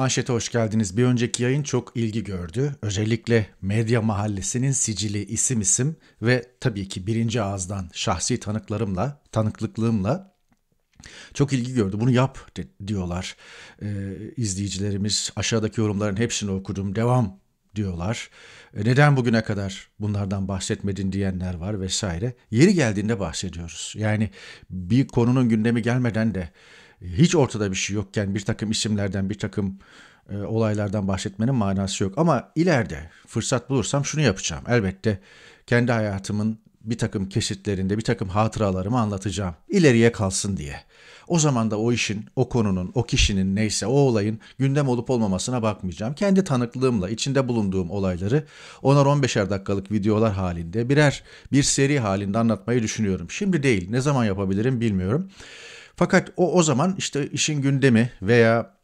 Manşete hoş geldiniz. Bir önceki yayın çok ilgi gördü. Özellikle Medya Mahallesi'nin sicili isim isim ve tabii ki birinci ağızdan şahsi tanıklarımla, tanıklıklığımla çok ilgi gördü. Bunu yap diyorlar ee, izleyicilerimiz. Aşağıdaki yorumların hepsini okudum. Devam diyorlar. E neden bugüne kadar bunlardan bahsetmedin diyenler var vesaire. Yeri geldiğinde bahsediyoruz. Yani bir konunun gündemi gelmeden de hiç ortada bir şey yokken bir takım isimlerden bir takım e, olaylardan bahsetmenin manası yok. Ama ileride fırsat bulursam şunu yapacağım. Elbette kendi hayatımın bir takım kesitlerinde bir takım hatıralarımı anlatacağım. İleriye kalsın diye. O zaman da o işin, o konunun, o kişinin neyse o olayın gündem olup olmamasına bakmayacağım. Kendi tanıklığımla içinde bulunduğum olayları 10'ar 15'er dakikalık videolar halinde birer bir seri halinde anlatmayı düşünüyorum. Şimdi değil ne zaman yapabilirim bilmiyorum. Fakat o o zaman işte işin gündemi veya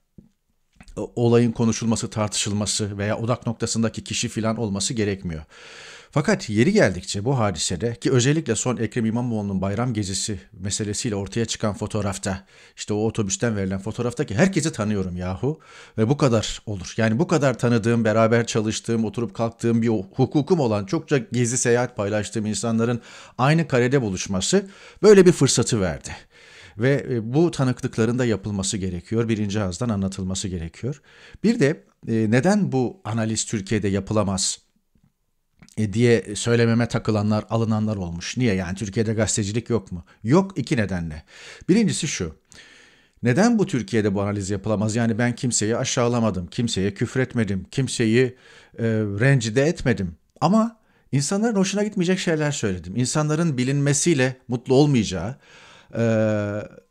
olayın konuşulması, tartışılması veya odak noktasındaki kişi filan olması gerekmiyor. Fakat yeri geldikçe bu hadisede ki özellikle son Ekrem İmamoğlu'nun bayram gezisi meselesiyle ortaya çıkan fotoğrafta işte o otobüsten verilen fotoğraftaki herkesi tanıyorum yahu ve bu kadar olur. Yani bu kadar tanıdığım, beraber çalıştığım, oturup kalktığım bir hukukum olan çokça gezi seyahat paylaştığım insanların aynı karede buluşması böyle bir fırsatı verdi. Ve e, bu tanıklıkların da yapılması gerekiyor. Birinci ağızdan anlatılması gerekiyor. Bir de e, neden bu analiz Türkiye'de yapılamaz e, diye söylememe takılanlar, alınanlar olmuş. Niye? Yani Türkiye'de gazetecilik yok mu? Yok iki nedenle. Birincisi şu. Neden bu Türkiye'de bu analiz yapılamaz? Yani ben kimseyi aşağılamadım, kimseye küfretmedim, kimseyi e, rencide etmedim. Ama insanların hoşuna gitmeyecek şeyler söyledim. İnsanların bilinmesiyle mutlu olmayacağı, e,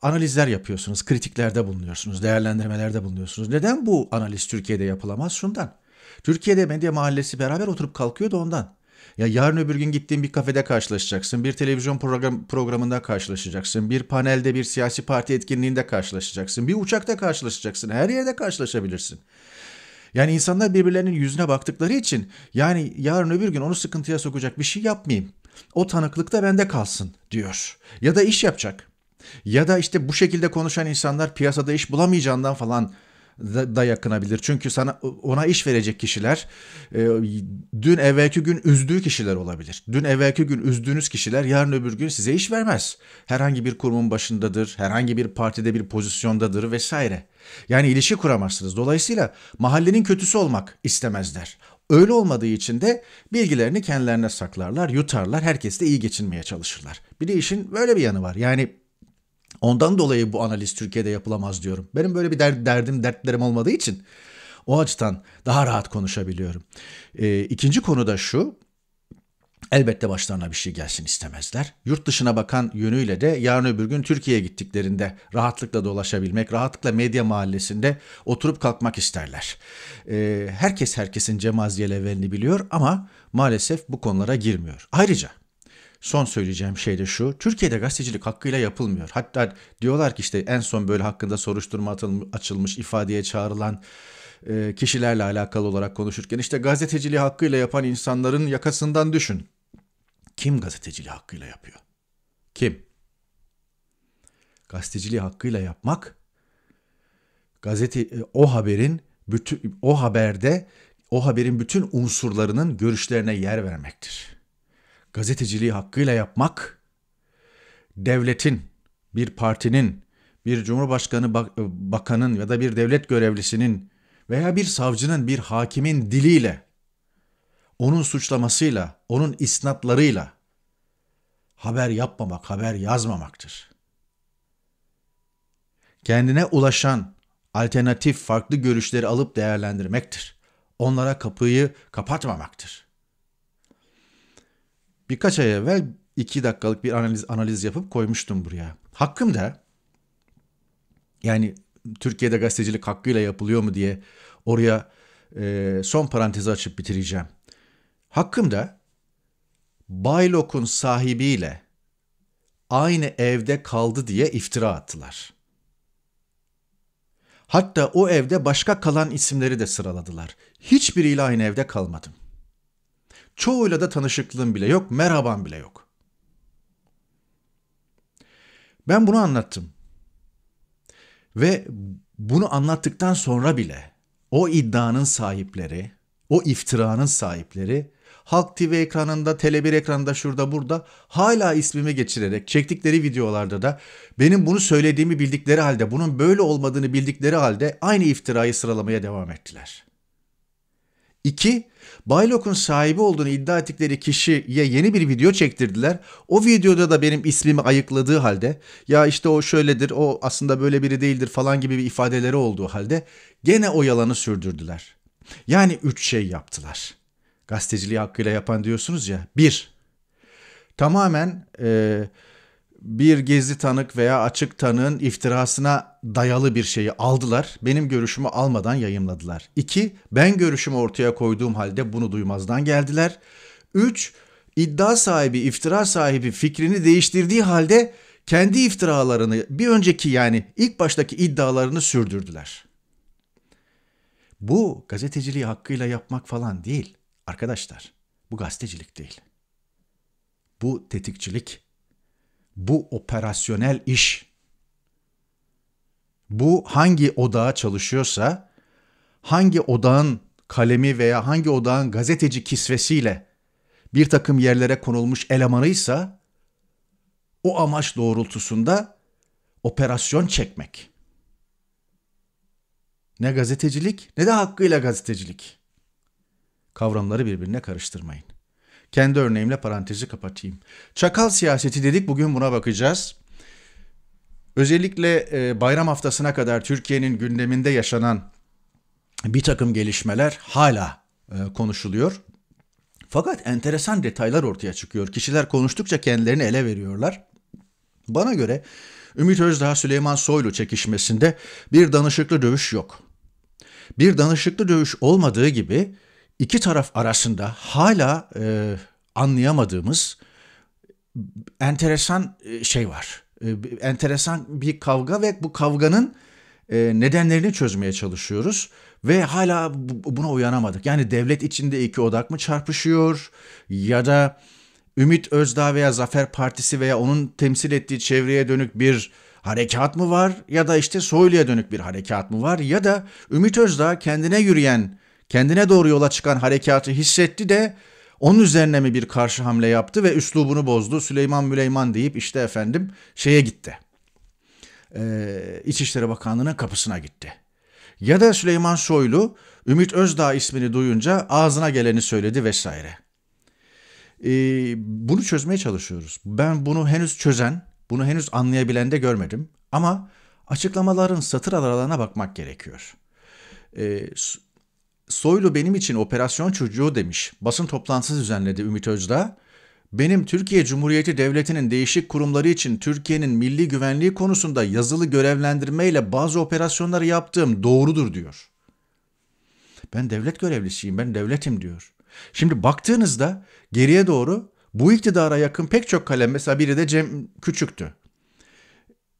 analizler yapıyorsunuz, kritiklerde bulunuyorsunuz, değerlendirmelerde bulunuyorsunuz. Neden bu analiz Türkiye'de yapılamaz? Şundan. Türkiye'de medya mahallesi beraber oturup kalkıyor da ondan. Ya yarın öbür gün gittiğin bir kafede karşılaşacaksın, bir televizyon program, programında karşılaşacaksın, bir panelde bir siyasi parti etkinliğinde karşılaşacaksın, bir uçakta karşılaşacaksın, her yerde karşılaşabilirsin. Yani insanlar birbirlerinin yüzüne baktıkları için yani yarın öbür gün onu sıkıntıya sokacak bir şey yapmayayım. O tanıklıkta bende kalsın diyor. Ya da iş yapacak. Ya da işte bu şekilde konuşan insanlar piyasada iş bulamayacağından falan da, da yakınabilir. Çünkü sana ona iş verecek kişiler e, dün evvelki gün üzdüğü kişiler olabilir. Dün evvelki gün üzdüğünüz kişiler yarın öbür gün size iş vermez. Herhangi bir kurumun başındadır, herhangi bir partide bir pozisyondadır vesaire. Yani ilişki kuramazsınız. Dolayısıyla mahallenin kötüsü olmak istemezler. Öyle olmadığı için de bilgilerini kendilerine saklarlar, yutarlar, herkesle iyi geçinmeye çalışırlar. Bir de işin böyle bir yanı var. Yani ondan dolayı bu analiz Türkiye'de yapılamaz diyorum. Benim böyle bir derdim, dertlerim olmadığı için o açıdan daha rahat konuşabiliyorum. E, ikinci konu da şu, Elbette başlarına bir şey gelsin istemezler. Yurt dışına bakan yönüyle de yarın öbür gün Türkiye'ye gittiklerinde rahatlıkla dolaşabilmek, rahatlıkla medya mahallesinde oturup kalkmak isterler. Ee, herkes herkesin cemaziyel evvelini biliyor ama maalesef bu konulara girmiyor. Ayrıca son söyleyeceğim şey de şu. Türkiye'de gazetecilik hakkıyla yapılmıyor. Hatta diyorlar ki işte en son böyle hakkında soruşturma açılmış, ifadeye çağrılan e, kişilerle alakalı olarak konuşurken işte gazeteciliği hakkıyla yapan insanların yakasından düşün kim gazeteciliği hakkıyla yapıyor? Kim? Gazeteciliği hakkıyla yapmak gazete e, o haberin bütün o haberde o haberin bütün unsurlarının görüşlerine yer vermektir. Gazeteciliği hakkıyla yapmak devletin, bir partinin, bir cumhurbaşkanı bak e, bakanın ya da bir devlet görevlisinin veya bir savcının, bir hakimin diliyle onun suçlamasıyla, onun isnatlarıyla haber yapmamak, haber yazmamaktır. Kendine ulaşan alternatif farklı görüşleri alıp değerlendirmektir. Onlara kapıyı kapatmamaktır. Birkaç ay evvel iki dakikalık bir analiz analiz yapıp koymuştum buraya. Hakkım da yani Türkiye'de gazetecilik hakkıyla yapılıyor mu diye oraya e, son parantezi açıp bitireceğim. Hakkımda Baylok'un sahibiyle aynı evde kaldı diye iftira attılar. Hatta o evde başka kalan isimleri de sıraladılar. Hiçbiriyle aynı evde kalmadım. Çoğuyla da tanışıklığım bile yok, merhabam bile yok. Ben bunu anlattım. Ve bunu anlattıktan sonra bile o iddianın sahipleri, o iftiranın sahipleri Halk TV ekranında, Tele1 ekranında, şurada burada hala ismimi geçirerek çektikleri videolarda da benim bunu söylediğimi bildikleri halde, bunun böyle olmadığını bildikleri halde aynı iftirayı sıralamaya devam ettiler. 2. Baylok'un sahibi olduğunu iddia ettikleri kişiye yeni bir video çektirdiler. O videoda da benim ismimi ayıkladığı halde ya işte o şöyledir o aslında böyle biri değildir falan gibi bir ifadeleri olduğu halde gene o yalanı sürdürdüler. Yani üç şey yaptılar gazeteciliği hakkıyla yapan diyorsunuz ya. Bir, tamamen e, bir gizli tanık veya açık tanığın iftirasına dayalı bir şeyi aldılar. Benim görüşümü almadan yayınladılar. İki, ben görüşümü ortaya koyduğum halde bunu duymazdan geldiler. Üç, iddia sahibi, iftira sahibi fikrini değiştirdiği halde kendi iftiralarını bir önceki yani ilk baştaki iddialarını sürdürdüler. Bu gazeteciliği hakkıyla yapmak falan değil. Arkadaşlar bu gazetecilik değil. Bu tetikçilik. Bu operasyonel iş. Bu hangi odağa çalışıyorsa, hangi odağın kalemi veya hangi odağın gazeteci kisvesiyle bir takım yerlere konulmuş elemanıysa, o amaç doğrultusunda operasyon çekmek. Ne gazetecilik ne de hakkıyla gazetecilik. Kavramları birbirine karıştırmayın. Kendi örneğimle parantezi kapatayım. Çakal siyaseti dedik bugün buna bakacağız. Özellikle e, bayram haftasına kadar Türkiye'nin gündeminde yaşanan bir takım gelişmeler hala e, konuşuluyor. Fakat enteresan detaylar ortaya çıkıyor. Kişiler konuştukça kendilerini ele veriyorlar. Bana göre Ümit Özdağ Süleyman Soylu çekişmesinde bir danışıklı dövüş yok. Bir danışıklı dövüş olmadığı gibi iki taraf arasında hala e, anlayamadığımız enteresan e, şey var. E, enteresan bir kavga ve bu kavganın e, nedenlerini çözmeye çalışıyoruz ve hala buna uyanamadık. Yani devlet içinde iki odak mı çarpışıyor ya da Ümit Özdağ veya Zafer Partisi veya onun temsil ettiği çevreye dönük bir harekat mı var ya da işte Soylu'ya dönük bir harekat mı var ya da Ümit Özdağ kendine yürüyen kendine doğru yola çıkan harekatı hissetti de onun üzerine mi bir karşı hamle yaptı ve üslubunu bozdu. Süleyman Müleyman deyip işte efendim şeye gitti. Ee, İçişleri Bakanlığı'nın kapısına gitti. Ya da Süleyman Soylu Ümit Özdağ ismini duyunca ağzına geleni söyledi vesaire. Ee, bunu çözmeye çalışıyoruz. Ben bunu henüz çözen, bunu henüz anlayabilen de görmedim. Ama açıklamaların satır aralarına bakmak gerekiyor. Ee, Soylu benim için operasyon çocuğu demiş. Basın toplantısı düzenledi Ümit Özdağ. Benim Türkiye Cumhuriyeti Devleti'nin değişik kurumları için Türkiye'nin milli güvenliği konusunda yazılı görevlendirmeyle bazı operasyonları yaptığım doğrudur diyor. Ben devlet görevlisiyim, ben devletim diyor. Şimdi baktığınızda geriye doğru bu iktidara yakın pek çok kalem mesela biri de Cem Küçük'tü.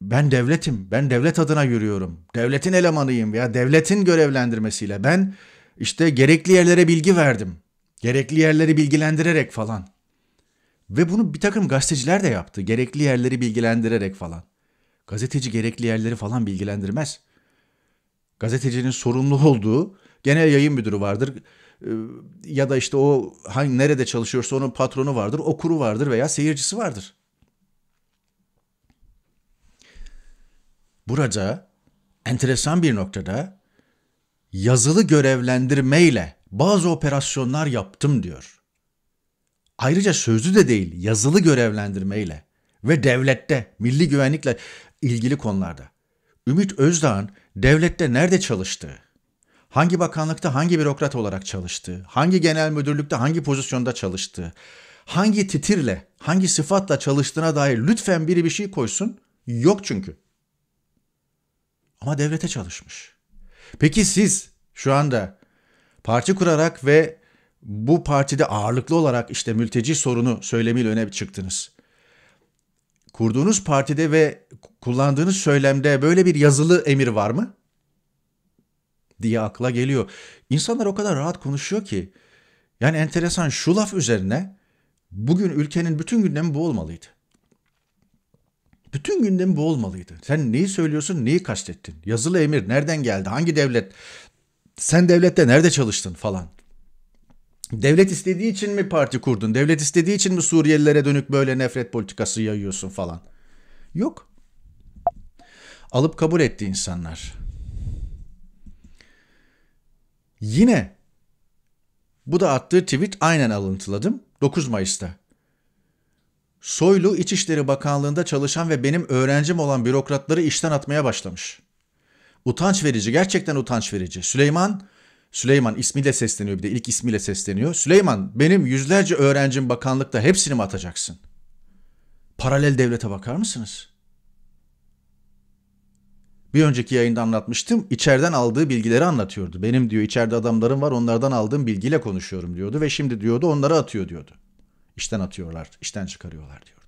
Ben devletim, ben devlet adına yürüyorum. Devletin elemanıyım veya devletin görevlendirmesiyle ben işte gerekli yerlere bilgi verdim. Gerekli yerleri bilgilendirerek falan. Ve bunu bir takım gazeteciler de yaptı. Gerekli yerleri bilgilendirerek falan. Gazeteci gerekli yerleri falan bilgilendirmez. Gazetecinin sorumlu olduğu genel yayın müdürü vardır. Ee, ya da işte o hangi nerede çalışıyorsa onun patronu vardır, okuru vardır veya seyircisi vardır. Burada enteresan bir noktada yazılı görevlendirmeyle bazı operasyonlar yaptım diyor. Ayrıca sözlü de değil, yazılı görevlendirmeyle ve devlette, milli güvenlikle ilgili konularda. Ümit Özdağ'ın devlette nerede çalıştığı, hangi bakanlıkta hangi bürokrat olarak çalıştığı, hangi genel müdürlükte hangi pozisyonda çalıştığı, hangi titirle, hangi sıfatla çalıştığına dair lütfen biri bir şey koysun. Yok çünkü. Ama devlete çalışmış. Peki siz şu anda parti kurarak ve bu partide ağırlıklı olarak işte mülteci sorunu söylemiyle öne çıktınız. Kurduğunuz partide ve kullandığınız söylemde böyle bir yazılı emir var mı? diye akla geliyor. İnsanlar o kadar rahat konuşuyor ki. Yani enteresan şu laf üzerine bugün ülkenin bütün gündemi bu olmalıydı. Bütün gündem bu olmalıydı. Sen neyi söylüyorsun, neyi kastettin? Yazılı emir nereden geldi? Hangi devlet? Sen devlette nerede çalıştın falan. Devlet istediği için mi parti kurdun? Devlet istediği için mi Suriyelilere dönük böyle nefret politikası yayıyorsun falan? Yok. Alıp kabul etti insanlar. Yine bu da attığı tweet aynen alıntıladım. 9 Mayıs'ta Soylu İçişleri Bakanlığı'nda çalışan ve benim öğrencim olan bürokratları işten atmaya başlamış. Utanç verici, gerçekten utanç verici. Süleyman, Süleyman ismiyle sesleniyor bir de ilk ismiyle sesleniyor. Süleyman benim yüzlerce öğrencim bakanlıkta hepsini mi atacaksın? Paralel devlete bakar mısınız? Bir önceki yayında anlatmıştım. İçeriden aldığı bilgileri anlatıyordu. Benim diyor içeride adamlarım var onlardan aldığım bilgiyle konuşuyorum diyordu ve şimdi diyordu onları atıyor diyordu işten atıyorlar, işten çıkarıyorlar diyordu.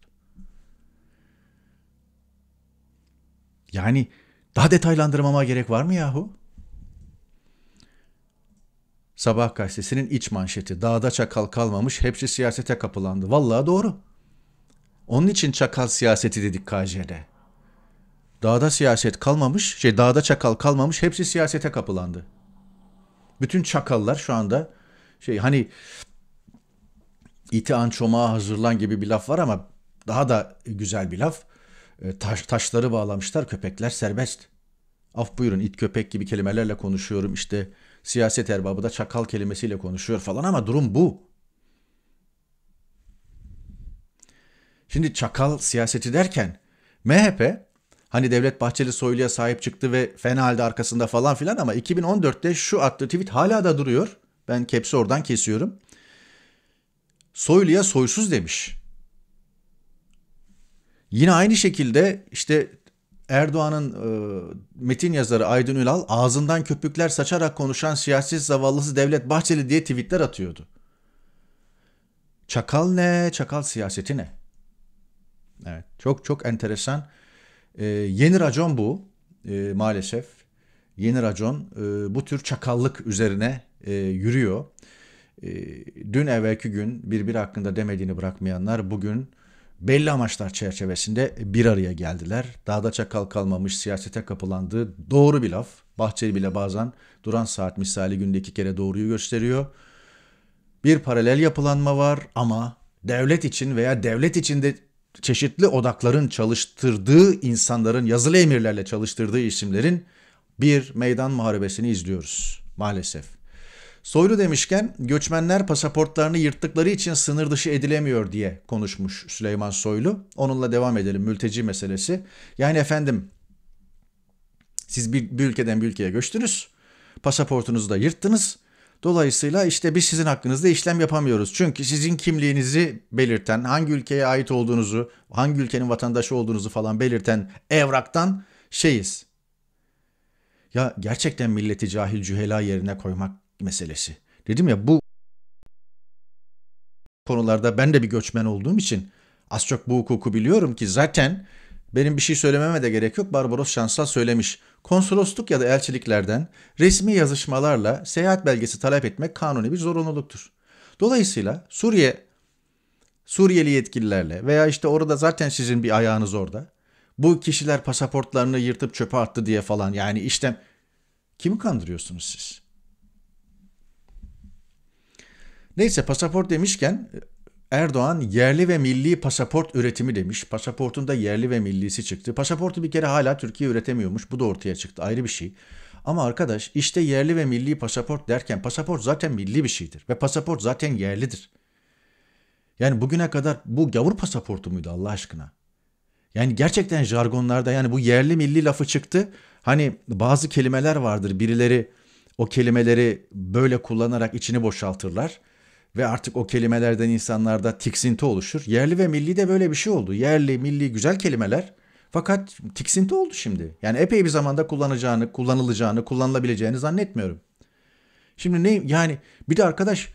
Yani daha detaylandırmama gerek var mı yahu? Sabah gazetesinin iç manşeti. Dağda çakal kalmamış, hepsi siyasete kapılandı. Vallahi doğru. Onun için çakal siyaseti dedik KJ'de. Dağda siyaset kalmamış, şey dağda çakal kalmamış, hepsi siyasete kapılandı. Bütün çakallar şu anda şey hani iti ançomağa hazırlan gibi bir laf var ama daha da güzel bir laf. E, taş, taşları bağlamışlar köpekler serbest. Af buyurun it köpek gibi kelimelerle konuşuyorum işte siyaset erbabı da çakal kelimesiyle konuşuyor falan ama durum bu. Şimdi çakal siyaseti derken MHP hani Devlet Bahçeli Soylu'ya sahip çıktı ve fena halde arkasında falan filan ama 2014'te şu attığı tweet hala da duruyor. Ben kepsi oradan kesiyorum soyluya soysuz demiş. Yine aynı şekilde işte Erdoğan'ın e, metin yazarı Aydın Ülal ağzından köpükler saçarak konuşan siyasi zavallısı Devlet Bahçeli diye tweetler atıyordu. Çakal ne? Çakal siyaseti ne? Evet çok çok enteresan. E, yeni racon bu e, maalesef. Yeni racon e, bu tür çakallık üzerine e, yürüyor. Ee, dün evvelki gün birbiri hakkında demediğini bırakmayanlar bugün belli amaçlar çerçevesinde bir araya geldiler. Dağda çakal kalmamış siyasete kapılandığı doğru bir laf. Bahçeli bile bazen duran saat misali günde iki kere doğruyu gösteriyor. Bir paralel yapılanma var ama devlet için veya devlet içinde çeşitli odakların çalıştırdığı insanların yazılı emirlerle çalıştırdığı isimlerin bir meydan muharebesini izliyoruz maalesef. Soylu demişken göçmenler pasaportlarını yırttıkları için sınır dışı edilemiyor diye konuşmuş Süleyman Soylu. Onunla devam edelim mülteci meselesi. Yani efendim siz bir, bir ülkeden bir ülkeye göçtünüz. Pasaportunuzu da yırttınız. Dolayısıyla işte biz sizin hakkınızda işlem yapamıyoruz. Çünkü sizin kimliğinizi belirten, hangi ülkeye ait olduğunuzu, hangi ülkenin vatandaşı olduğunuzu falan belirten evraktan şeyiz. Ya gerçekten milleti cahil cühela yerine koymak meselesi. Dedim ya bu konularda ben de bir göçmen olduğum için az çok bu hukuku biliyorum ki zaten benim bir şey söylememe de gerek yok. Barbaros Şansal söylemiş. Konsolosluk ya da elçiliklerden resmi yazışmalarla seyahat belgesi talep etmek kanuni bir zorunluluktur. Dolayısıyla Suriye Suriyeli yetkililerle veya işte orada zaten sizin bir ayağınız orada. Bu kişiler pasaportlarını yırtıp çöpe attı diye falan yani işte kimi kandırıyorsunuz siz? Neyse pasaport demişken Erdoğan yerli ve milli pasaport üretimi demiş. Pasaportunda yerli ve millisi çıktı. Pasaportu bir kere hala Türkiye üretemiyormuş. Bu da ortaya çıktı. Ayrı bir şey. Ama arkadaş işte yerli ve milli pasaport derken pasaport zaten milli bir şeydir. Ve pasaport zaten yerlidir. Yani bugüne kadar bu gavur pasaportu muydu Allah aşkına? Yani gerçekten jargonlarda yani bu yerli milli lafı çıktı. Hani bazı kelimeler vardır. Birileri o kelimeleri böyle kullanarak içini boşaltırlar ve artık o kelimelerden insanlarda tiksinti oluşur. Yerli ve milli de böyle bir şey oldu. Yerli, milli güzel kelimeler fakat tiksinti oldu şimdi. Yani epey bir zamanda kullanacağını, kullanılacağını, kullanılabileceğini zannetmiyorum. Şimdi ne yani bir de arkadaş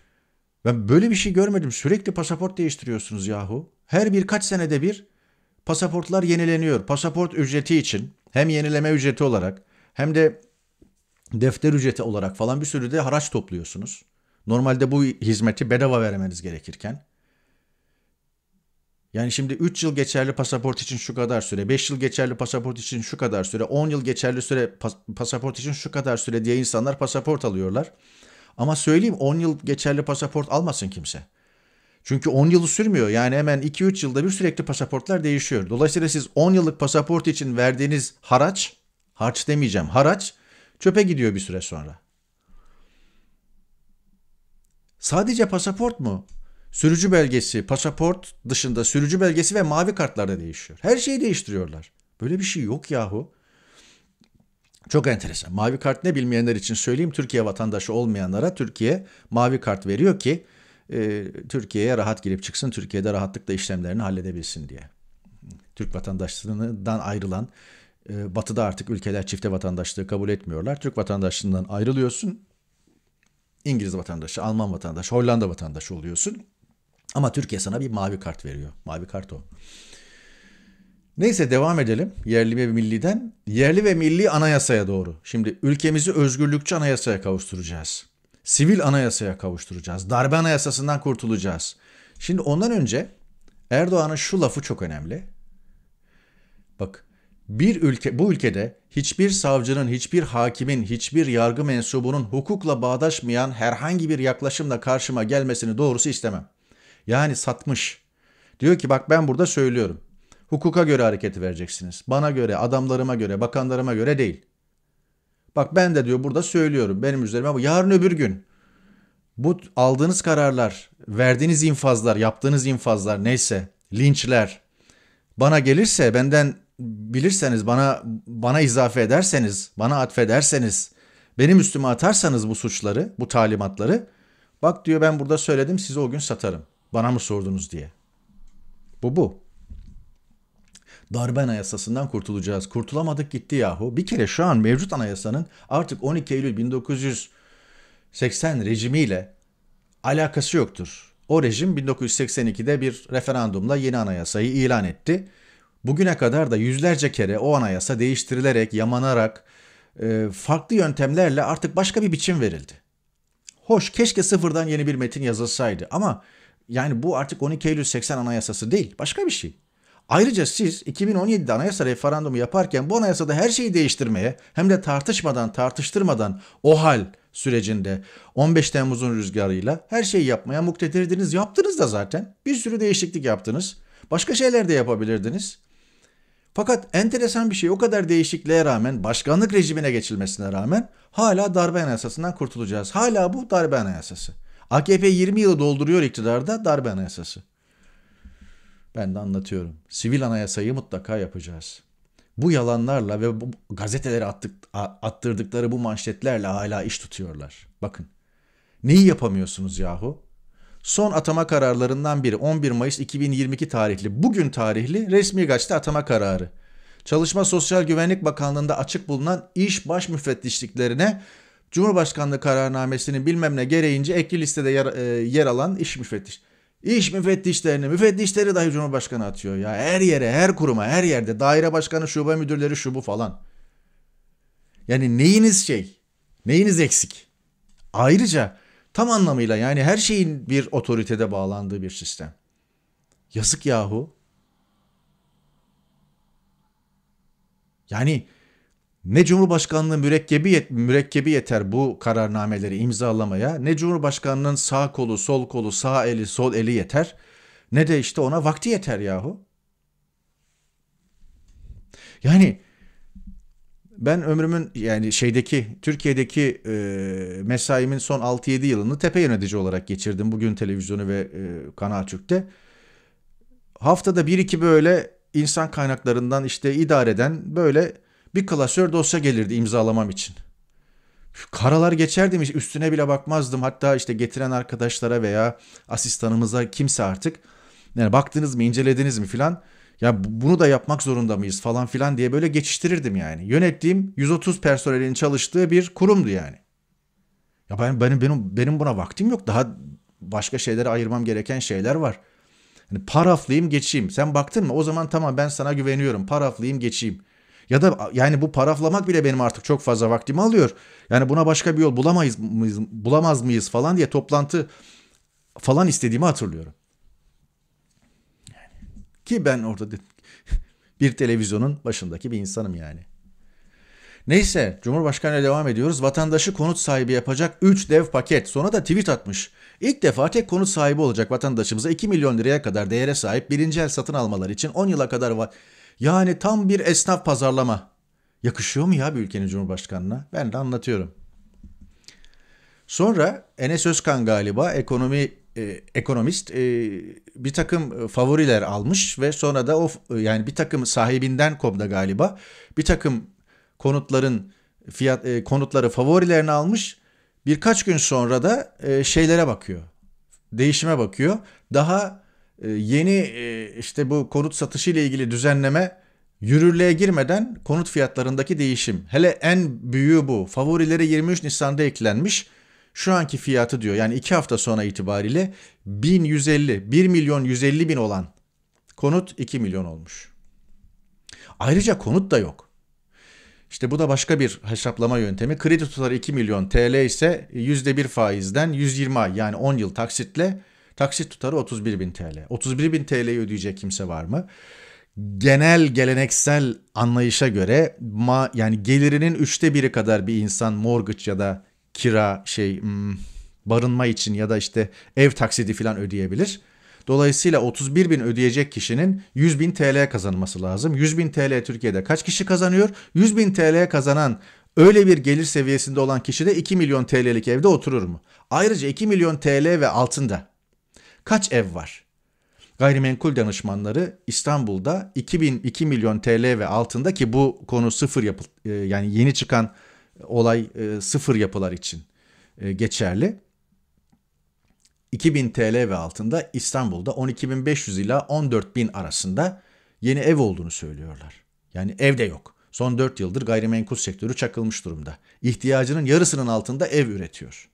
ben böyle bir şey görmedim. Sürekli pasaport değiştiriyorsunuz yahu. Her bir kaç senede bir pasaportlar yenileniyor. Pasaport ücreti için hem yenileme ücreti olarak hem de defter ücreti olarak falan bir sürü de haraç topluyorsunuz. Normalde bu hizmeti bedava vermeniz gerekirken. Yani şimdi 3 yıl geçerli pasaport için şu kadar süre, 5 yıl geçerli pasaport için şu kadar süre, 10 yıl geçerli süre pasaport için şu kadar süre diye insanlar pasaport alıyorlar. Ama söyleyeyim 10 yıl geçerli pasaport almasın kimse. Çünkü 10 yılı sürmüyor. Yani hemen 2-3 yılda bir sürekli pasaportlar değişiyor. Dolayısıyla siz 10 yıllık pasaport için verdiğiniz haraç, harç demeyeceğim, haraç çöpe gidiyor bir süre sonra. Sadece pasaport mu? Sürücü belgesi, pasaport dışında sürücü belgesi ve mavi kartlar da değişiyor. Her şeyi değiştiriyorlar. Böyle bir şey yok yahu. Çok enteresan. Mavi kart ne bilmeyenler için söyleyeyim. Türkiye vatandaşı olmayanlara Türkiye mavi kart veriyor ki e, Türkiye'ye rahat girip çıksın. Türkiye'de rahatlıkla işlemlerini halledebilsin diye. Türk vatandaşlığından ayrılan e, batıda artık ülkeler çifte vatandaşlığı kabul etmiyorlar. Türk vatandaşlığından ayrılıyorsun. İngiliz vatandaşı, Alman vatandaşı, Hollanda vatandaşı oluyorsun. Ama Türkiye sana bir mavi kart veriyor. Mavi kart o. Neyse devam edelim yerli ve milliden. Yerli ve milli anayasaya doğru. Şimdi ülkemizi özgürlükçü anayasaya kavuşturacağız. Sivil anayasaya kavuşturacağız. Darbe anayasasından kurtulacağız. Şimdi ondan önce Erdoğan'ın şu lafı çok önemli. Bak bir ülke bu ülkede hiçbir savcının, hiçbir hakimin, hiçbir yargı mensubunun hukukla bağdaşmayan herhangi bir yaklaşımla karşıma gelmesini doğrusu istemem. Yani satmış. Diyor ki bak ben burada söylüyorum. Hukuka göre hareketi vereceksiniz. Bana göre, adamlarıma göre, bakanlarıma göre değil. Bak ben de diyor burada söylüyorum benim üzerime bu yarın öbür gün bu aldığınız kararlar, verdiğiniz infazlar, yaptığınız infazlar neyse, linçler bana gelirse benden bilirseniz, bana bana izafe ederseniz, bana atfederseniz, benim üstüme atarsanız bu suçları, bu talimatları, bak diyor ben burada söyledim sizi o gün satarım. Bana mı sordunuz diye. Bu bu. darben anayasasından kurtulacağız. Kurtulamadık gitti yahu. Bir kere şu an mevcut anayasanın artık 12 Eylül 1980 rejimiyle alakası yoktur. O rejim 1982'de bir referandumla yeni anayasayı ilan etti Bugüne kadar da yüzlerce kere o anayasa değiştirilerek, yamanarak, e, farklı yöntemlerle artık başka bir biçim verildi. Hoş keşke sıfırdan yeni bir metin yazılsaydı ama yani bu artık 12 Eylül 80 anayasası değil başka bir şey. Ayrıca siz 2017'de anayasa referandumu yaparken bu anayasada her şeyi değiştirmeye hem de tartışmadan tartıştırmadan o hal sürecinde 15 Temmuz'un rüzgarıyla her şeyi yapmaya muktedirdiniz. Yaptınız da zaten. Bir sürü değişiklik yaptınız. Başka şeyler de yapabilirdiniz. Fakat enteresan bir şey o kadar değişikliğe rağmen başkanlık rejimine geçilmesine rağmen hala darbe anayasasından kurtulacağız. Hala bu darbe anayasası. AKP 20 yılı dolduruyor iktidarda darbe anayasası. Ben de anlatıyorum. Sivil anayasayı mutlaka yapacağız. Bu yalanlarla ve bu gazetelere attık, attırdıkları bu manşetlerle hala iş tutuyorlar. Bakın. Neyi yapamıyorsunuz yahu? son atama kararlarından biri 11 Mayıs 2022 tarihli bugün tarihli resmi gazete atama kararı. Çalışma Sosyal Güvenlik Bakanlığı'nda açık bulunan iş baş müfettişliklerine Cumhurbaşkanlığı kararnamesinin bilmem ne gereğince ekli listede yer, e, yer alan iş müfettiş. İş müfettişlerini, müfettişleri dahi Cumhurbaşkanı atıyor ya. Her yere, her kuruma, her yerde. Daire başkanı, şube müdürleri, şubu falan. Yani neyiniz şey? Neyiniz eksik? Ayrıca Tam anlamıyla yani her şeyin bir otoritede bağlandığı bir sistem. Yazık yahu. Yani ne Cumhurbaşkanlığı mürekkebi, yet, mürekkebi yeter bu kararnameleri imzalamaya ne Cumhurbaşkanının sağ kolu, sol kolu, sağ eli, sol eli yeter ne de işte ona vakti yeter yahu. Yani ben ömrümün yani şeydeki Türkiye'deki e, mesaimin son 6-7 yılını tepe yönetici olarak geçirdim. Bugün televizyonu ve e, Kanal Türk'te. Haftada 1-2 böyle insan kaynaklarından işte idare eden böyle bir klasör dosya gelirdi imzalamam için. Karalar geçerdim üstüne bile bakmazdım. Hatta işte getiren arkadaşlara veya asistanımıza kimse artık yani baktınız mı incelediniz mi filan ya bunu da yapmak zorunda mıyız falan filan diye böyle geçiştirirdim yani. Yönettiğim 130 personelin çalıştığı bir kurumdu yani. Ya ben benim benim benim buna vaktim yok. Daha başka şeylere ayırmam gereken şeyler var. Hani paraflayayım geçeyim. Sen baktın mı? O zaman tamam ben sana güveniyorum. Paraflayayım geçeyim. Ya da yani bu paraflamak bile benim artık çok fazla vaktimi alıyor. Yani buna başka bir yol bulamayız mıyız, bulamaz mıyız falan diye toplantı falan istediğimi hatırlıyorum. Ki ben orada bir televizyonun başındaki bir insanım yani. Neyse Cumhurbaşkanı'na devam ediyoruz. Vatandaşı konut sahibi yapacak 3 dev paket. Sonra da tweet atmış. İlk defa tek konut sahibi olacak vatandaşımıza 2 milyon liraya kadar değere sahip birinci el satın almalar için 10 yıla kadar var. Yani tam bir esnaf pazarlama. Yakışıyor mu ya bir ülkenin cumhurbaşkanına? Ben de anlatıyorum. Sonra Enes Özkan galiba ekonomi e, ekonomist e, bir takım e, favoriler almış ve sonra da o e, yani bir takım sahibinden kopda galiba bir takım konutların fiyat e, konutları favorilerini almış birkaç gün sonra da e, şeylere bakıyor değişime bakıyor daha e, yeni e, işte bu konut satışı ile ilgili düzenleme yürürlüğe girmeden konut fiyatlarındaki değişim hele en büyüğü bu favorileri 23 Nisan'da eklenmiş şu anki fiyatı diyor yani 2 hafta sonra itibariyle 1150, 1 milyon 150 bin olan konut 2 milyon olmuş. Ayrıca konut da yok. İşte bu da başka bir hesaplama yöntemi. Kredi tutarı 2 milyon TL ise %1 faizden 120 ay yani 10 yıl taksitle taksit tutarı 31 bin TL. 31 bin TL'yi ödeyecek kimse var mı? Genel geleneksel anlayışa göre ma, yani gelirinin üçte biri kadar bir insan mortgage ya da kira şey hmm, barınma için ya da işte ev taksidi falan ödeyebilir. Dolayısıyla 31 bin ödeyecek kişinin 100 bin TL kazanması lazım. 100 bin TL Türkiye'de kaç kişi kazanıyor? 100 bin TL kazanan öyle bir gelir seviyesinde olan kişi de 2 milyon TL'lik evde oturur mu? Ayrıca 2 milyon TL ve altında kaç ev var? Gayrimenkul danışmanları İstanbul'da 2002 milyon TL ve altında ki bu konu sıfır yapı e, yani yeni çıkan olay e, sıfır yapılar için e, geçerli. 2000 TL ve altında İstanbul'da 12.500 ila 14.000 arasında yeni ev olduğunu söylüyorlar. Yani ev de yok. Son 4 yıldır gayrimenkul sektörü çakılmış durumda. İhtiyacının yarısının altında ev üretiyor.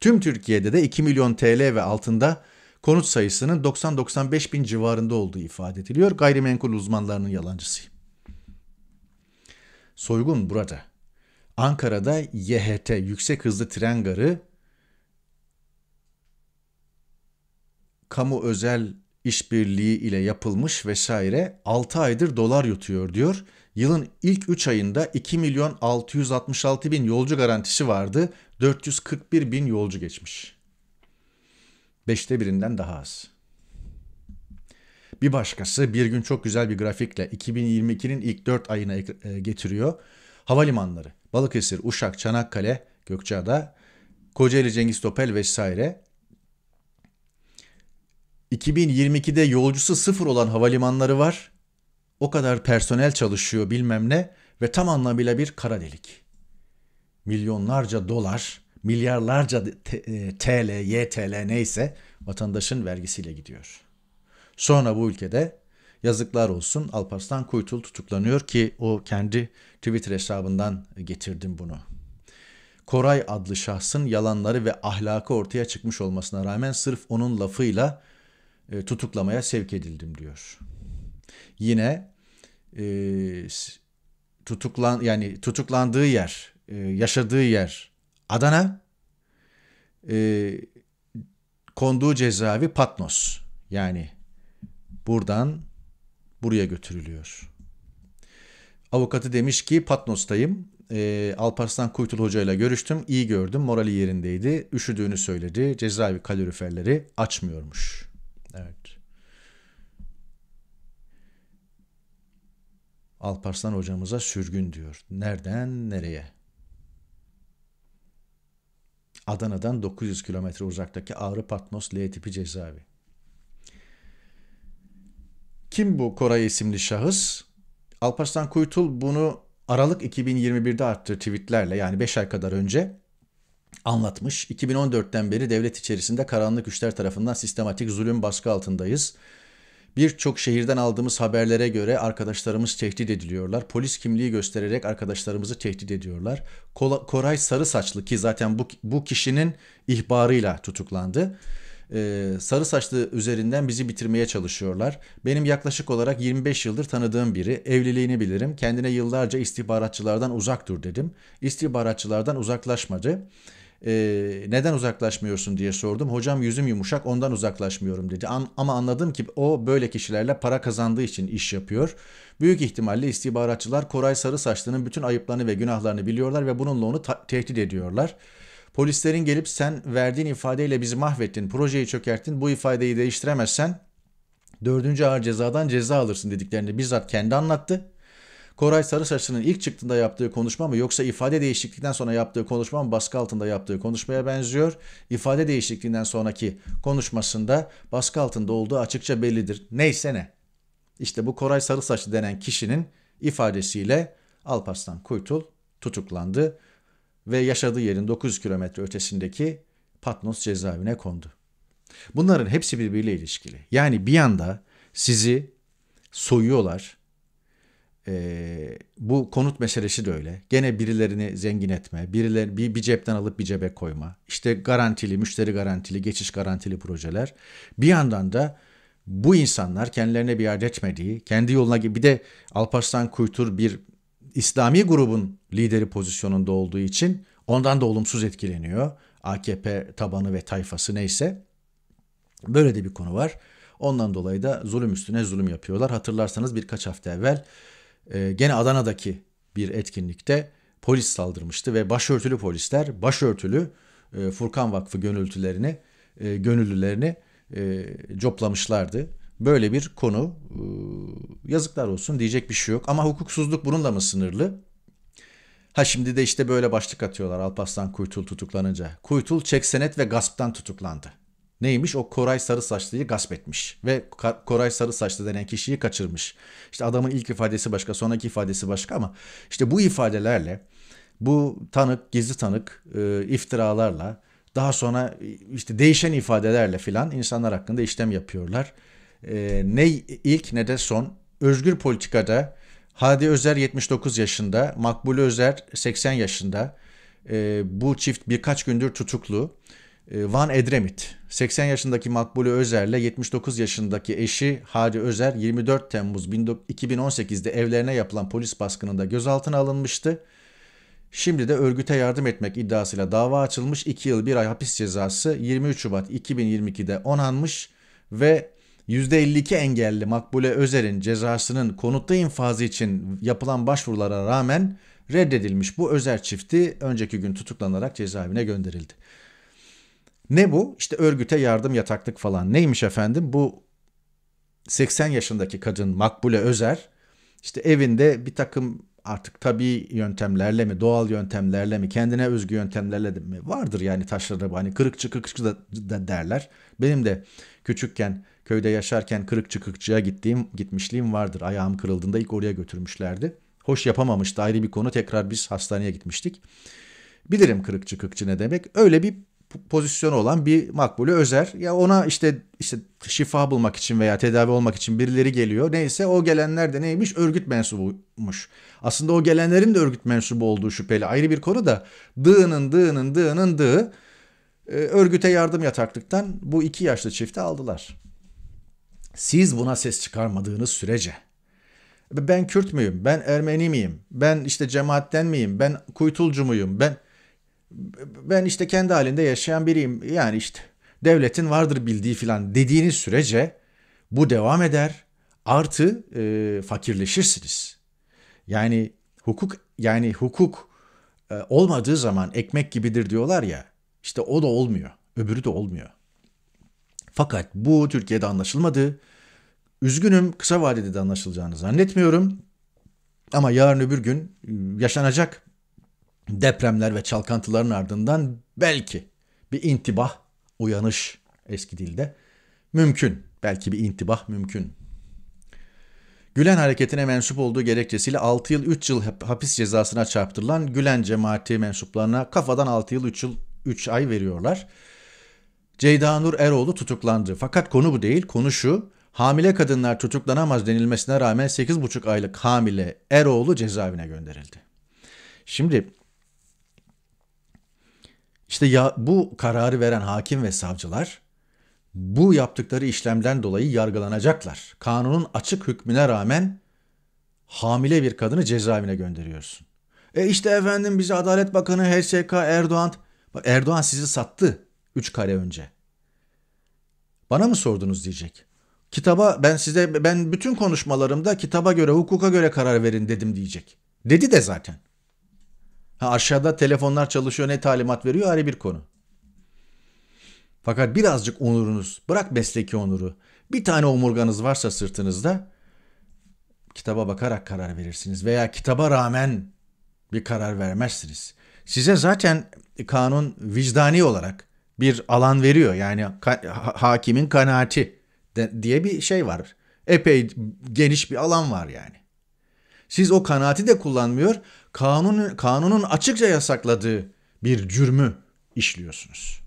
Tüm Türkiye'de de 2 milyon TL ve altında konut sayısının 90-95 bin civarında olduğu ifade ediliyor. Gayrimenkul uzmanlarının yalancısıyım. Soygun burada. Ankara'da YHT yüksek hızlı tren garı kamu özel işbirliği ile yapılmış vesaire 6 aydır dolar yutuyor diyor. Yılın ilk 3 ayında 2 milyon 666 bin yolcu garantisi vardı. 441 bin yolcu geçmiş. Beşte birinden daha az. Bir başkası bir gün çok güzel bir grafikle 2022'nin ilk 4 ayına e, getiriyor. Havalimanları Balıkesir, Uşak, Çanakkale, Gökçeada, Kocaeli, Cengiz Topel vesaire. 2022'de yolcusu sıfır olan havalimanları var. O kadar personel çalışıyor bilmem ne ve tam anlamıyla bir kara delik. Milyonlarca dolar, milyarlarca TL, e, YTL neyse vatandaşın vergisiyle gidiyor.'' Sonra bu ülkede yazıklar olsun Alparslan Kuytul tutuklanıyor ki o kendi Twitter hesabından getirdim bunu. Koray adlı şahsın yalanları ve ahlakı ortaya çıkmış olmasına rağmen sırf onun lafıyla e, tutuklamaya sevk edildim diyor. Yine e, tutuklan yani tutuklandığı yer, e, yaşadığı yer Adana, e, konduğu cezaevi Patnos yani buradan buraya götürülüyor. Avukatı demiş ki Patnos'tayım. E, Alparslan Kuytul Hoca ile görüştüm. iyi gördüm. Morali yerindeydi. Üşüdüğünü söyledi. Cezaevi kaloriferleri açmıyormuş. Evet. Alparslan hocamıza sürgün diyor. Nereden nereye? Adana'dan 900 kilometre uzaktaki Ağrı Patnos L tipi cezaevi. Kim bu Koray isimli şahıs? Alparslan Kuytul bunu Aralık 2021'de attığı tweetlerle yani 5 ay kadar önce anlatmış. 2014'ten beri devlet içerisinde karanlık güçler tarafından sistematik zulüm baskı altındayız. Birçok şehirden aldığımız haberlere göre arkadaşlarımız tehdit ediliyorlar. Polis kimliği göstererek arkadaşlarımızı tehdit ediyorlar. Koray Sarı Saçlı ki zaten bu, bu kişinin ihbarıyla tutuklandı e, sarı saçlı üzerinden bizi bitirmeye çalışıyorlar. Benim yaklaşık olarak 25 yıldır tanıdığım biri. Evliliğini bilirim. Kendine yıllarca istihbaratçılardan uzak dur dedim. İstihbaratçılardan uzaklaşmadı. E, neden uzaklaşmıyorsun diye sordum. Hocam yüzüm yumuşak ondan uzaklaşmıyorum dedi. An, ama anladım ki o böyle kişilerle para kazandığı için iş yapıyor. Büyük ihtimalle istihbaratçılar Koray Sarı Saçlı'nın bütün ayıplarını ve günahlarını biliyorlar ve bununla onu tehdit ediyorlar.'' Polislerin gelip sen verdiğin ifadeyle bizi mahvettin, projeyi çökerttin, bu ifadeyi değiştiremezsen dördüncü ağır cezadan ceza alırsın dediklerini bizzat kendi anlattı. Koray Sarısaçlı'nın ilk çıktığında yaptığı konuşma mı yoksa ifade değişikliğinden sonra yaptığı konuşma mı baskı altında yaptığı konuşmaya benziyor. İfade değişikliğinden sonraki konuşmasında baskı altında olduğu açıkça bellidir. Neyse ne. İşte bu Koray Sarısaçlı denen kişinin ifadesiyle Alparslan Kuytul tutuklandı ve yaşadığı yerin 900 kilometre ötesindeki Patnos cezaevine kondu. Bunların hepsi birbiriyle ilişkili. Yani bir yanda sizi soyuyorlar. Ee, bu konut meselesi de öyle. Gene birilerini zengin etme, birileri bir, bir cepten alıp bir cebe koyma. İşte garantili, müşteri garantili, geçiş garantili projeler. Bir yandan da bu insanlar kendilerine bir yardım etmediği, kendi yoluna bir de Alparslan Kuytur bir İslami grubun lideri pozisyonunda olduğu için ondan da olumsuz etkileniyor. AKP tabanı ve tayfası neyse. Böyle de bir konu var. Ondan dolayı da zulüm üstüne zulüm yapıyorlar. Hatırlarsanız birkaç hafta evvel e, gene Adana'daki bir etkinlikte polis saldırmıştı ve başörtülü polisler başörtülü e, Furkan Vakfı e, gönüllülerini gönüllülerini coplamışlardı. Böyle bir konu e, yazıklar olsun diyecek bir şey yok. Ama hukuksuzluk bunun da mı sınırlı? Ha şimdi de işte böyle başlık atıyorlar Alparslan Kuytul tutuklanınca. Kuytul çek senet ve gasptan tutuklandı. Neymiş? O Koray Sarı Saçlı'yı gasp etmiş ve Koray Sarı Saçlı denen kişiyi kaçırmış. İşte adamın ilk ifadesi başka, sonraki ifadesi başka ama işte bu ifadelerle bu tanık, gizli tanık e, iftiralarla daha sonra e, işte değişen ifadelerle filan insanlar hakkında işlem yapıyorlar. Ee, ne ilk ne de son özgür politikada Hadi Özer 79 yaşında, Makbule Özer 80 yaşında. Ee, bu çift birkaç gündür tutuklu. Ee, Van Edremit 80 yaşındaki Makbule Özer'le 79 yaşındaki eşi Hadi Özer 24 Temmuz 2018'de evlerine yapılan polis baskınında gözaltına alınmıştı. Şimdi de örgüte yardım etmek iddiasıyla dava açılmış 2 yıl 1 ay hapis cezası 23 Şubat 2022'de onanmış ve %52 engelli Makbule Özer'in cezasının konutta infazı için yapılan başvurulara rağmen reddedilmiş bu Özer çifti önceki gün tutuklanarak cezaevine gönderildi. Ne bu? İşte örgüte yardım yataklık falan. Neymiş efendim? Bu 80 yaşındaki kadın Makbule Özer işte evinde bir takım artık tabi yöntemlerle mi doğal yöntemlerle mi kendine özgü yöntemlerle mi vardır yani taşları hani kırık çıkık da, da derler. Benim de küçükken Köyde yaşarken kırık çıkıkçıya gittiğim gitmişliğim vardır. Ayağım kırıldığında ilk oraya götürmüşlerdi. Hoş yapamamıştı ayrı bir konu. Tekrar biz hastaneye gitmiştik. Bilirim kırık çıkıkçı ne demek. Öyle bir pozisyonu olan bir makbule özer. Ya ona işte işte şifa bulmak için veya tedavi olmak için birileri geliyor. Neyse o gelenler de neymiş? Örgüt mensubuymuş. Aslında o gelenlerin de örgüt mensubu olduğu şüpheli. Ayrı bir konu da dığının dığının dığının dığı e, örgüte yardım yataklıktan bu iki yaşlı çifti aldılar. Siz buna ses çıkarmadığınız sürece. Ben Kürt müyüm? Ben Ermeni miyim? Ben işte cemaatten miyim? Ben kuytulcu muyum? Ben ben işte kendi halinde yaşayan biriyim. Yani işte devletin vardır bildiği filan dediğiniz sürece bu devam eder. Artı e, fakirleşirsiniz. Yani hukuk yani hukuk e, olmadığı zaman ekmek gibidir diyorlar ya. İşte o da olmuyor. Öbürü de olmuyor. Fakat bu Türkiye'de anlaşılmadı. Üzgünüm kısa vadede de anlaşılacağını zannetmiyorum. Ama yarın öbür gün e, yaşanacak depremler ve çalkantıların ardından belki bir intibah, uyanış eski dilde mümkün. Belki bir intibah mümkün. Gülen hareketine mensup olduğu gerekçesiyle 6 yıl 3 yıl hapis cezasına çarptırılan Gülen cemaati mensuplarına kafadan 6 yıl 3 yıl 3 ay veriyorlar. Ceyda Nur Eroğlu tutuklandı. Fakat konu bu değil. Konu şu hamile kadınlar tutuklanamaz denilmesine rağmen 8,5 aylık hamile Eroğlu cezaevine gönderildi. Şimdi işte ya bu kararı veren hakim ve savcılar bu yaptıkları işlemden dolayı yargılanacaklar. Kanunun açık hükmüne rağmen hamile bir kadını cezaevine gönderiyorsun. E işte efendim bizi Adalet Bakanı HSK Erdoğan Erdoğan sizi sattı 3 kare önce. Bana mı sordunuz diyecek. Kitaba ben size ben bütün konuşmalarımda kitaba göre hukuka göre karar verin dedim diyecek. Dedi de zaten. Ha aşağıda telefonlar çalışıyor ne talimat veriyor ayrı bir konu. Fakat birazcık onurunuz bırak mesleki onuru bir tane omurganız varsa sırtınızda kitaba bakarak karar verirsiniz veya kitaba rağmen bir karar vermezsiniz. Size zaten kanun vicdani olarak bir alan veriyor yani hakimin kanaati diye bir şey var. Epey geniş bir alan var yani. Siz o kanaati de kullanmıyor, kanun, kanunun açıkça yasakladığı bir cürmü işliyorsunuz.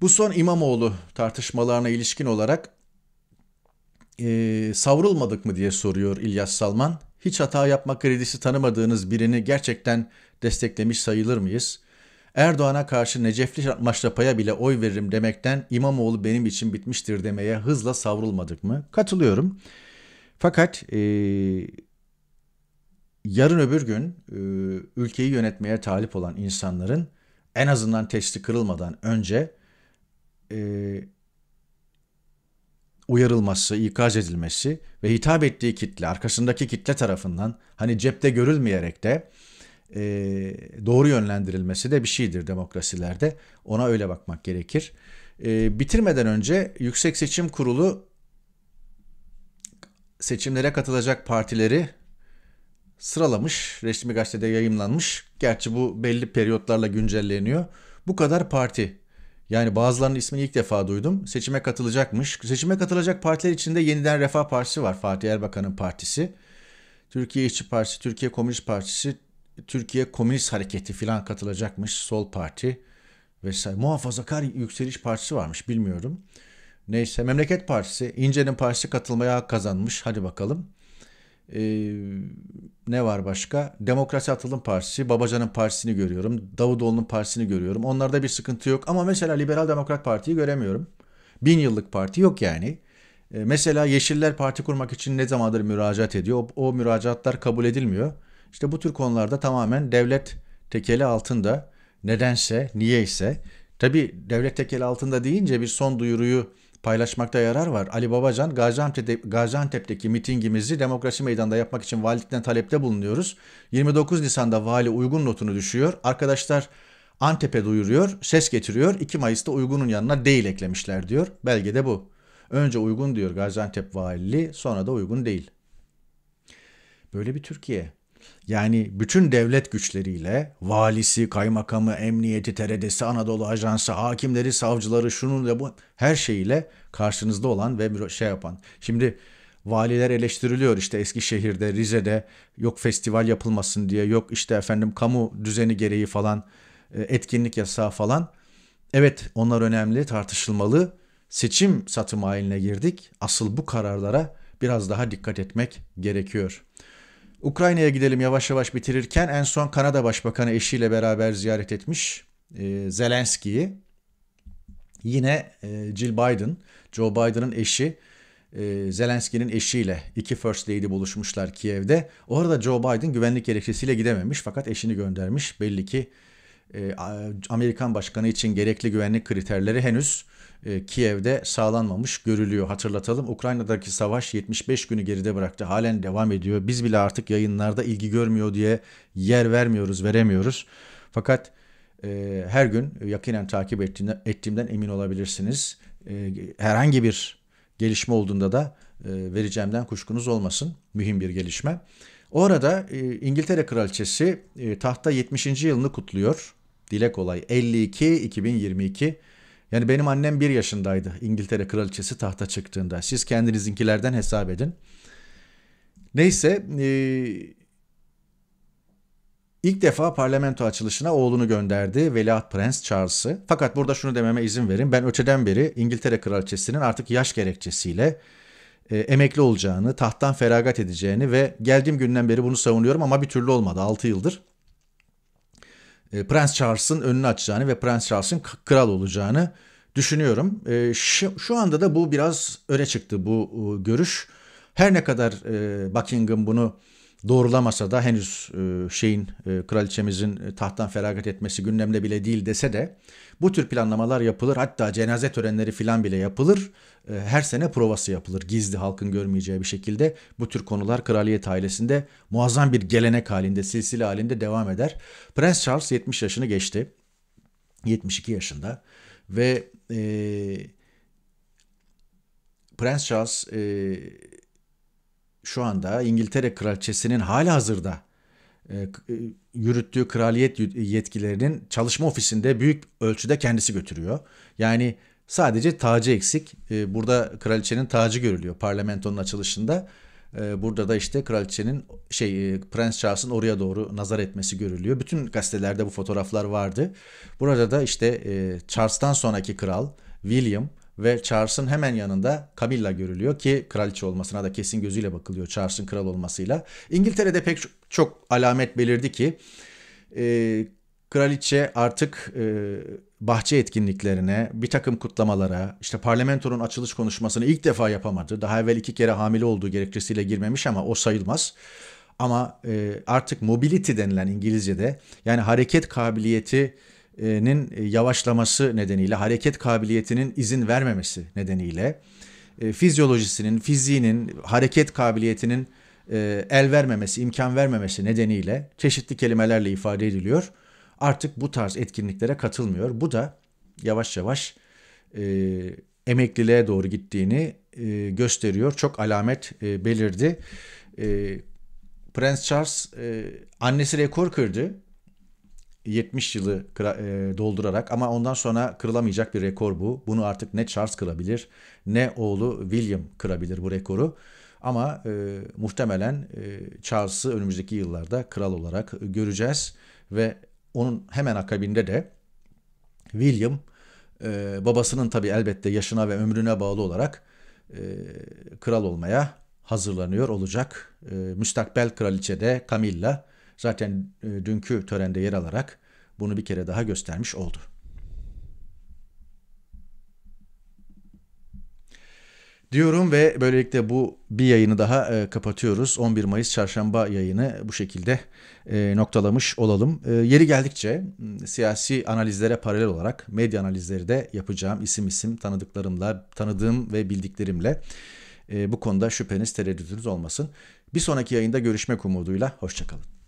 Bu son İmamoğlu tartışmalarına ilişkin olarak e, savrulmadık mı diye soruyor İlyas Salman. Hiç hata yapma kredisi tanımadığınız birini gerçekten desteklemiş sayılır mıyız? Erdoğan'a karşı Necefli Maşrapa'ya bile oy veririm demekten İmamoğlu benim için bitmiştir demeye hızla savrulmadık mı? Katılıyorum. Fakat e, yarın öbür gün e, ülkeyi yönetmeye talip olan insanların en azından testi kırılmadan önce e, uyarılması, ikaz edilmesi ve hitap ettiği kitle, arkasındaki kitle tarafından hani cepte görülmeyerek de e, doğru yönlendirilmesi de bir şeydir demokrasilerde. Ona öyle bakmak gerekir. E, bitirmeden önce Yüksek Seçim Kurulu seçimlere katılacak partileri sıralamış. Resmi gazetede yayımlanmış. Gerçi bu belli periyotlarla güncelleniyor. Bu kadar parti. Yani bazılarının ismini ilk defa duydum. Seçime katılacakmış. Seçime katılacak partiler içinde yeniden Refah Partisi var. Fatih Erbakan'ın partisi. Türkiye İşçi Partisi, Türkiye Komünist Partisi, Türkiye Komünist Hareketi filan katılacakmış. Sol Parti vesaire. Muhafazakar Yükseliş Partisi varmış bilmiyorum. Neyse Memleket Partisi, İnce'nin partisi katılmaya kazanmış. Hadi bakalım. Ee, ne var başka? Demokrasi Atılım Partisi, Babacan'ın partisini görüyorum. Davutoğlu'nun partisini görüyorum. Onlarda bir sıkıntı yok. Ama mesela Liberal Demokrat Parti'yi göremiyorum. Bin yıllık parti yok yani. Ee, mesela Yeşiller Parti kurmak için ne zamandır müracaat ediyor. O, o müracaatlar kabul edilmiyor. İşte bu tür konularda tamamen devlet tekeli altında nedense, niye ise, tabii devlet tekeli altında deyince bir son duyuruyu paylaşmakta yarar var. Ali Babacan Gaziantep'te, Gaziantep'teki mitingimizi demokrasi meydanında yapmak için valilikten talepte bulunuyoruz. 29 Nisan'da vali uygun notunu düşüyor. Arkadaşlar Antep'e duyuruyor, ses getiriyor. 2 Mayıs'ta uygunun yanına değil eklemişler diyor. Belgede bu. Önce uygun diyor Gaziantep valiliği, sonra da uygun değil. Böyle bir Türkiye yani bütün devlet güçleriyle valisi, kaymakamı, emniyeti, teredesi, Anadolu Ajansı, hakimleri, savcıları, şunun da bu her şeyiyle karşınızda olan ve şey yapan. Şimdi valiler eleştiriliyor işte Eskişehir'de, Rize'de yok festival yapılmasın diye, yok işte efendim kamu düzeni gereği falan, e, etkinlik yasağı falan. Evet onlar önemli, tartışılmalı. Seçim satım haline girdik. Asıl bu kararlara biraz daha dikkat etmek gerekiyor. Ukrayna'ya gidelim yavaş yavaş bitirirken en son Kanada Başbakanı eşiyle beraber ziyaret etmiş e, Zelenski'yi. Yine e, Jill Biden, Joe Biden'ın eşi e, Zelenski'nin eşiyle iki First Lady buluşmuşlar Kiev'de. O arada Joe Biden güvenlik gerekçesiyle gidememiş fakat eşini göndermiş. Belli ki e, Amerikan başkanı için gerekli güvenlik kriterleri henüz e, Kiev'de sağlanmamış görülüyor. Hatırlatalım Ukrayna'daki savaş 75 günü geride bıraktı. Halen devam ediyor. Biz bile artık yayınlarda ilgi görmüyor diye yer vermiyoruz, veremiyoruz. Fakat e, her gün yakinen takip ettiğimden, ettiğimden emin olabilirsiniz. E, herhangi bir gelişme olduğunda da e, vereceğimden kuşkunuz olmasın. Mühim bir gelişme. Orada e, İngiltere Kraliçesi e, tahta 70. yılını kutluyor. Dile kolay 52 2022 yani benim annem bir yaşındaydı İngiltere kraliçesi tahta çıktığında. Siz kendinizinkilerden hesap edin. Neyse e, ilk defa parlamento açılışına oğlunu gönderdi Veliaht Prens Charles'ı. Fakat burada şunu dememe izin verin. Ben öteden beri İngiltere kraliçesinin artık yaş gerekçesiyle e, emekli olacağını, tahttan feragat edeceğini ve geldiğim günden beri bunu savunuyorum ama bir türlü olmadı 6 yıldır. E, Prens Charles'ın önünü açacağını ve Prens Charles'ın kral olacağını düşünüyorum. E, şu, anda da bu biraz öne çıktı bu e, görüş. Her ne kadar e, Buckingham bunu doğrulamasa da henüz şeyin kraliçemizin tahttan feragat etmesi gündemde bile değil dese de bu tür planlamalar yapılır. Hatta cenaze törenleri filan bile yapılır. Ee, her sene provası yapılır. Gizli halkın görmeyeceği bir şekilde bu tür konular kraliyet ailesinde muazzam bir gelenek halinde, silsile halinde devam eder. Prens Charles 70 yaşını geçti. 72 yaşında ve e, Prens Charles e, şu anda İngiltere Kraliçesi'nin hala hazırda e, e, yürüttüğü kraliyet yetkilerinin çalışma ofisinde büyük ölçüde kendisi götürüyor. Yani sadece tacı eksik. E, burada kraliçenin tacı görülüyor parlamentonun açılışında. Burada da işte kraliçenin şey Prens Charles'ın oraya doğru nazar etmesi görülüyor. Bütün gazetelerde bu fotoğraflar vardı. Burada da işte Charles'tan sonraki kral William ve Charles'ın hemen yanında Camilla görülüyor ki kraliçe olmasına da kesin gözüyle bakılıyor Charles'ın kral olmasıyla. İngiltere'de pek çok alamet belirdi ki e, kraliçe artık e, bahçe etkinliklerine, bir takım kutlamalara, işte parlamentonun açılış konuşmasını ilk defa yapamadı. Daha evvel iki kere hamile olduğu gerekçesiyle girmemiş ama o sayılmaz. Ama e, artık mobility denilen İngilizce'de yani hareket kabiliyeti nin e, yavaşlaması nedeniyle, hareket kabiliyetinin izin vermemesi nedeniyle, e, fizyolojisinin, fiziğinin, hareket kabiliyetinin e, el vermemesi, imkan vermemesi nedeniyle çeşitli kelimelerle ifade ediliyor. Artık bu tarz etkinliklere katılmıyor. Bu da yavaş yavaş e, emekliliğe doğru gittiğini e, gösteriyor. Çok alamet e, belirdi. E, Prens Charles e, annesi rekor kırdı. 70 yılı kıra, e, doldurarak ama ondan sonra kırılamayacak bir rekor bu. Bunu artık ne Charles kırabilir ne oğlu William kırabilir bu rekoru. Ama e, muhtemelen e, Charles'ı önümüzdeki yıllarda kral olarak göreceğiz ve onun hemen akabinde de William e, babasının tabi elbette yaşına ve ömrüne bağlı olarak e, kral olmaya hazırlanıyor olacak. E, müstakbel kraliçe de Camilla zaten e, dünkü törende yer alarak bunu bir kere daha göstermiş oldu. diyorum ve böylelikle bu bir yayını daha e, kapatıyoruz. 11 Mayıs çarşamba yayını bu şekilde e, noktalamış olalım. E, yeri geldikçe siyasi analizlere paralel olarak medya analizleri de yapacağım isim isim tanıdıklarımla, tanıdığım ve bildiklerimle. E, bu konuda şüpheniz, tereddütünüz olmasın. Bir sonraki yayında görüşmek umuduyla hoşçakalın.